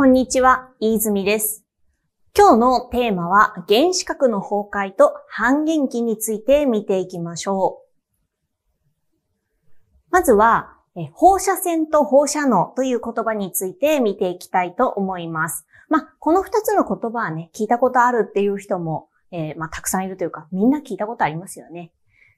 こんにちは、飯泉です。今日のテーマは原子核の崩壊と半減期について見ていきましょう。まずは、放射線と放射能という言葉について見ていきたいと思います。まあ、この二つの言葉はね、聞いたことあるっていう人も、えー、まあ、たくさんいるというか、みんな聞いたことありますよね。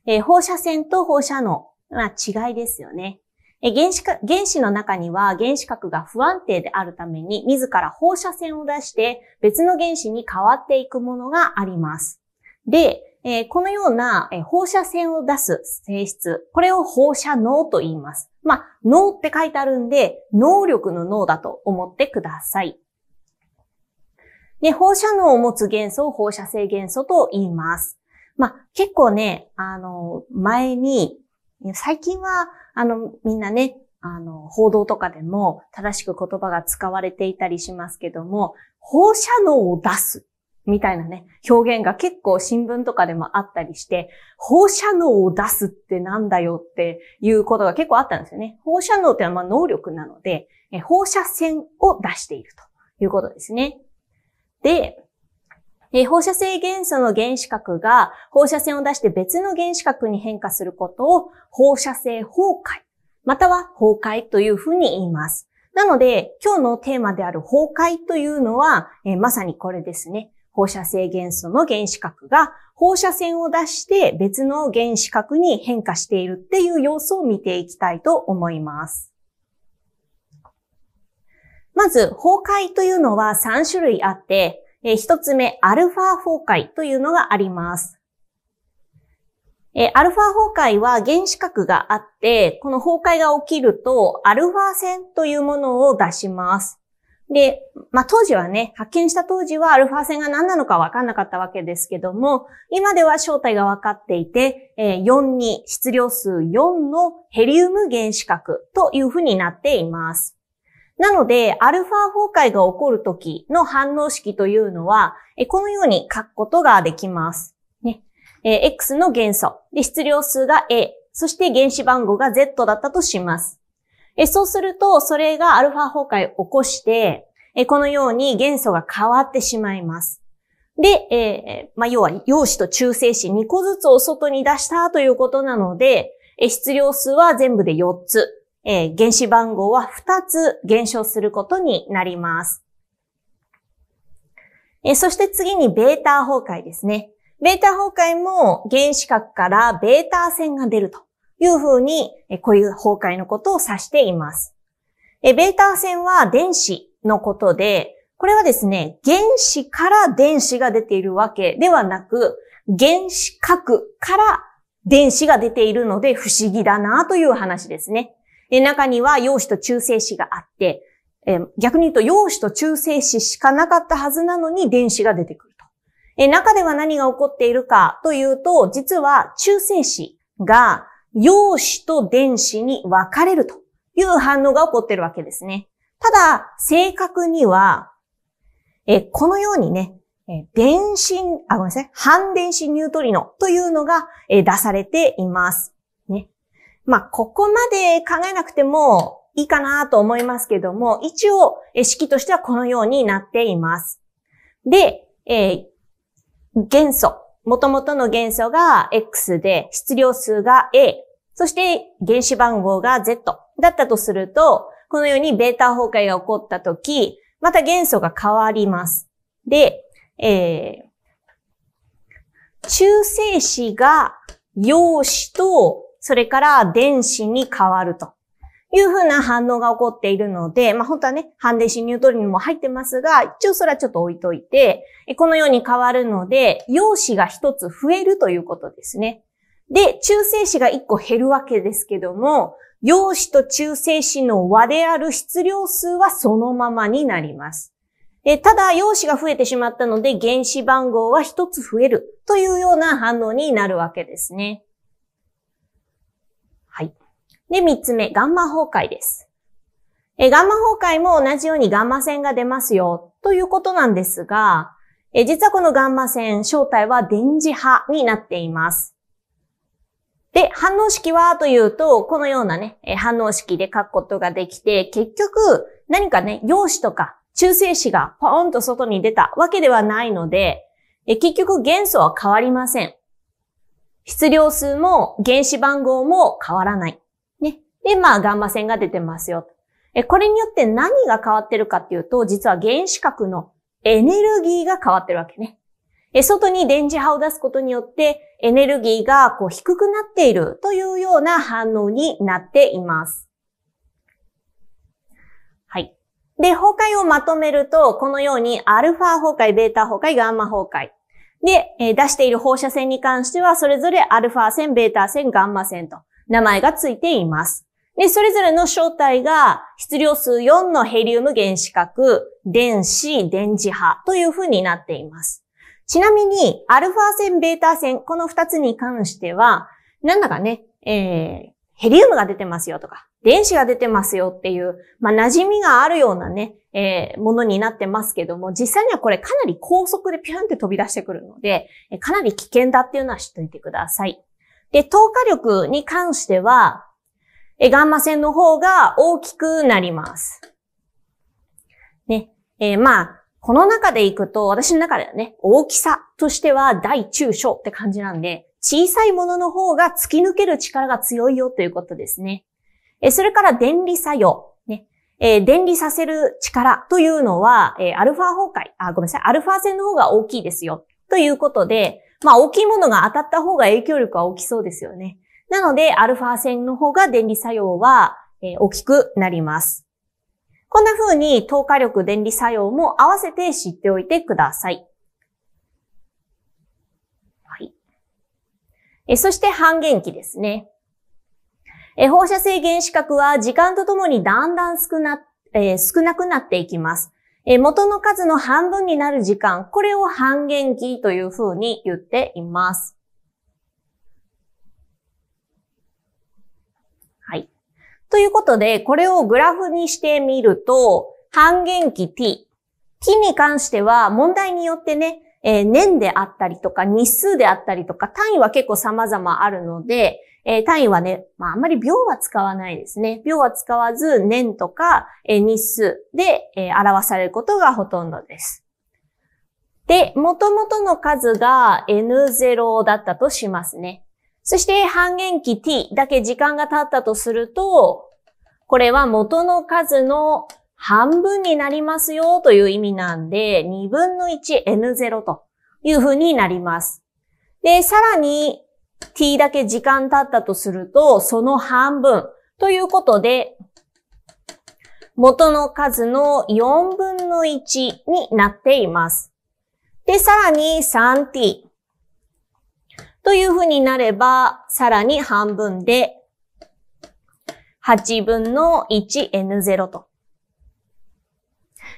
えー、放射線と放射能、まあ、違いですよね。原子原子の中には原子核が不安定であるために自ら放射線を出して別の原子に変わっていくものがあります。で、このような放射線を出す性質、これを放射能と言います。まあ、脳って書いてあるんで、能力の脳だと思ってください。で、放射能を持つ元素を放射性元素と言います。まあ、結構ね、あの、前に、最近はあの、みんなね、あの、報道とかでも正しく言葉が使われていたりしますけども、放射能を出すみたいなね、表現が結構新聞とかでもあったりして、放射能を出すってなんだよっていうことが結構あったんですよね。放射能ってのはま能力なので、放射線を出しているということですね。で、えー、放射性元素の原子核が放射線を出して別の原子核に変化することを放射性崩壊、または崩壊というふうに言います。なので、今日のテーマである崩壊というのは、えー、まさにこれですね。放射性元素の原子核が放射線を出して別の原子核に変化しているっていう様子を見ていきたいと思います。まず、崩壊というのは3種類あって、えー、一つ目、アルファ崩壊というのがあります。えアルファ崩壊は原子核があって、この崩壊が起きると、アルファ線というものを出します。で、まあ、当時はね、発見した当時はアルファ線が何なのか分かんなかったわけですけども、今では正体が分かっていて、え4に質量数4のヘリウム原子核というふうになっています。なので、アルファ崩壊が起こる時の反応式というのは、このように書くことができます。ね、X の元素で、質量数が A、そして原子番号が Z だったとします。そうすると、それがアルファ崩壊を起こして、このように元素が変わってしまいます。で、えー、まあ、要は、陽子と中性子2個ずつを外に出したということなので、質量数は全部で4つ。えー、原子番号は2つ減少することになります。えー、そして次にベータ崩壊ですね。ベータ崩壊も原子核からベータ線が出るというふうに、えー、こういう崩壊のことを指しています。えー、ベータ線は電子のことで、これはですね、原子から電子が出ているわけではなく、原子核から電子が出ているので不思議だなという話ですね。で、中には陽子と中性子があって、えー、逆に言うと陽子と中性子しかなかったはずなのに電子が出てくると。えー、中では何が起こっているかというと、実は中性子が陽子と電子に分かれるという反応が起こっているわけですね。ただ、正確には、えこのようにね、え電子、あ、ごめんなさい、反電子ニュートリノというのが、え出されています。まあ、ここまで考えなくてもいいかなと思いますけども、一応、式としてはこのようになっています。で、えー、元素。元々の元素が X で、質量数が A。そして原子番号が Z だったとすると、このようにベータ崩壊が起こったとき、また元素が変わります。で、えー、中性子が陽子とそれから電子に変わると。いうふうな反応が起こっているので、まあ本当はね、反電子ニュートリノも入ってますが、一応それはちょっと置いといて、このように変わるので、陽子が一つ増えるということですね。で、中性子が一個減るわけですけども、陽子と中性子の和である質量数はそのままになります。でただ、陽子が増えてしまったので、原子番号は一つ増えるというような反応になるわけですね。で、3つ目、ガンマ崩壊です。えガンマ崩壊も同じようにガンマ線が出ますよということなんですが、え実はこのガンマ線、正体は電磁波になっています。で、反応式はというと、このようなね、反応式で書くことができて、結局、何かね、陽子とか中性子がポーンと外に出たわけではないので、結局元素は変わりません。質量数も原子番号も変わらない。で、まあ、ガンマ線が出てますよ。これによって何が変わってるかっていうと、実は原子核のエネルギーが変わってるわけね。外に電磁波を出すことによって、エネルギーがこう低くなっているというような反応になっています。はい。で、崩壊をまとめると、このように、アルファ崩壊、ベータ崩壊、ガンマ崩壊。で、出している放射線に関しては、それぞれアルファ線、ベータ線、ガンマ線と名前がついています。で、それぞれの正体が質量数4のヘリウム原子核、電子、電磁波という風になっています。ちなみに、アルファ線、ベータ線、この2つに関しては、なんだかね、えー、ヘリウムが出てますよとか、電子が出てますよっていう、まあ、馴染みがあるようなね、えー、ものになってますけども、実際にはこれかなり高速でピュンって飛び出してくるので、かなり危険だっていうのは知っておいてください。で、透過力に関しては、えガンマ線の方が大きくなります。ね。えー、まあ、この中でいくと、私の中ではね、大きさとしては大中小って感じなんで、小さいものの方が突き抜ける力が強いよということですね。えそれから電離作用。ね。え電離させる力というのは、えアルファ崩壊、あ、ごめんなさい、アルファ線の方が大きいですよ。ということで、まあ大きいものが当たった方が影響力は大きそうですよね。なので、アルファ線の方が電離作用は、え大きくなります。こんな風に、透過力電離作用も合わせて知っておいてください。はい。えそして半減期ですね。え放射性原子核は時間とともにだんだん少な、えー、少なくなっていきます。え元の数の半分になる時間、これを半減期という風に言っています。ということで、これをグラフにしてみると、半減期 t。t に関しては問題によってね、えー、年であったりとか、日数であったりとか、単位は結構様々あるので、えー、単位はね、まあ、あんまり秒は使わないですね。秒は使わず、年とか、えー、日数で、え表されることがほとんどです。で、元々の数が n0 だったとしますね。そして半減期 t だけ時間が経ったとすると、これは元の数の半分になりますよという意味なんで、2分の 1n0 というふうになります。で、さらに t だけ時間経ったとすると、その半分ということで、元の数の4分の1になっています。で、さらに 3t。というふうになれば、さらに半分で、8分の 1n0 と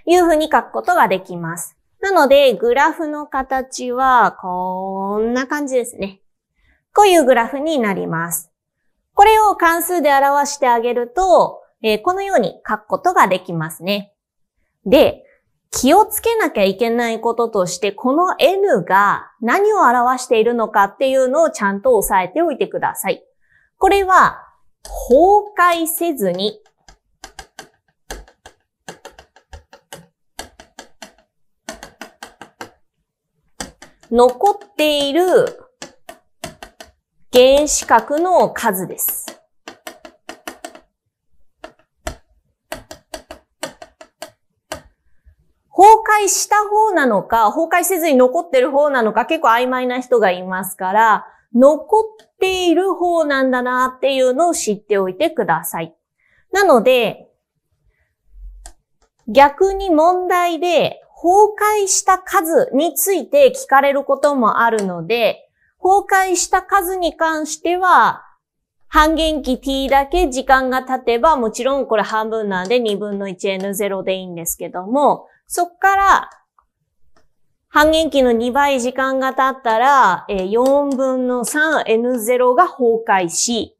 いうふうに書くことができます。なので、グラフの形は、こんな感じですね。こういうグラフになります。これを関数で表してあげると、えー、このように書くことができますね。で、気をつけなきゃいけないこととして、この N が何を表しているのかっていうのをちゃんと押さえておいてください。これは、崩壊せずに、残っている原子核の数です。崩壊した方なのか、崩壊せずに残ってる方なのか、結構曖昧な人がいますから、残っている方なんだなっていうのを知っておいてください。なので、逆に問題で崩壊した数について聞かれることもあるので、崩壊した数に関しては、半減期 t だけ時間が経てば、もちろんこれ半分なんで2分の 1n0 でいいんですけども、そっから、半減期の2倍時間が経ったら、4分の 3N0 が崩壊し、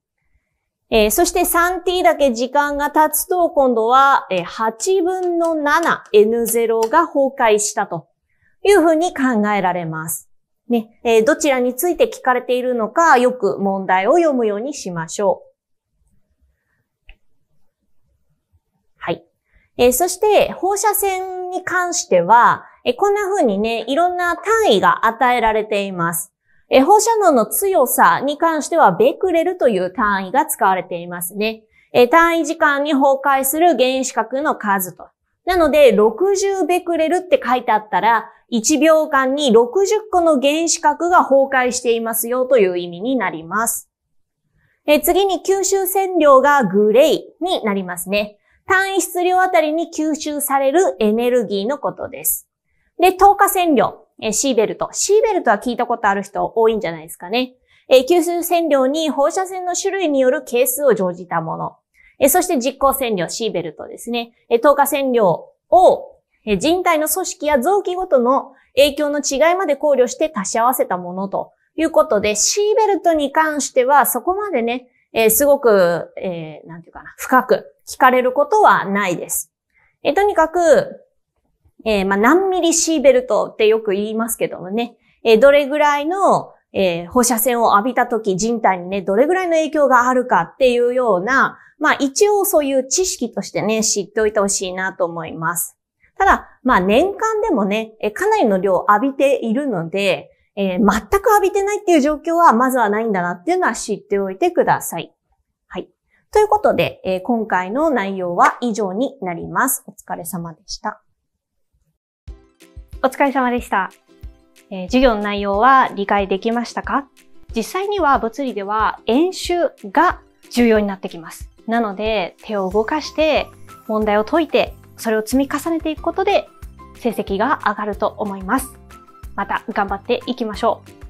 えそして 3t だけ時間が経つと、今度は8分の 7n0 が崩壊したというふうに考えられます。ね、えどちらについて聞かれているのか、よく問題を読むようにしましょう。えそして、放射線に関しては、えこんな風にね、いろんな単位が与えられています。え放射能の強さに関しては、ベクレルという単位が使われていますね。え単位時間に崩壊する原子核の数と。なので、60ベクレルって書いてあったら、1秒間に60個の原子核が崩壊していますよという意味になります。え次に吸収線量がグレイになりますね。単位質量あたりに吸収されるエネルギーのことです。で、透過線量、えシーベルト。シーベルトは聞いたことある人多いんじゃないですかね。え吸収線量に放射線の種類による係数を乗じたもの。えそして実行線量、シーベルトですね。え透過線量をえ人体の組織や臓器ごとの影響の違いまで考慮して足し合わせたものということで、シーベルトに関してはそこまでね、えー、すごく、えー、なんていうかな、深く聞かれることはないです。えー、とにかく、えー、まあ、何ミリシーベルトってよく言いますけどもね、えー、どれぐらいの、えー、放射線を浴びた時、人体にね、どれぐらいの影響があるかっていうような、まあ、一応そういう知識としてね、知っておいてほしいなと思います。ただ、まあ、年間でもね、えかなりの量浴びているので、えー、全く浴びてないっていう状況はまずはないんだなっていうのは知っておいてください。はい。ということで、えー、今回の内容は以上になります。お疲れ様でした。お疲れ様でした。えー、授業の内容は理解できましたか実際には物理では演習が重要になってきます。なので、手を動かして、問題を解いて、それを積み重ねていくことで、成績が上がると思います。また頑張っていきましょう。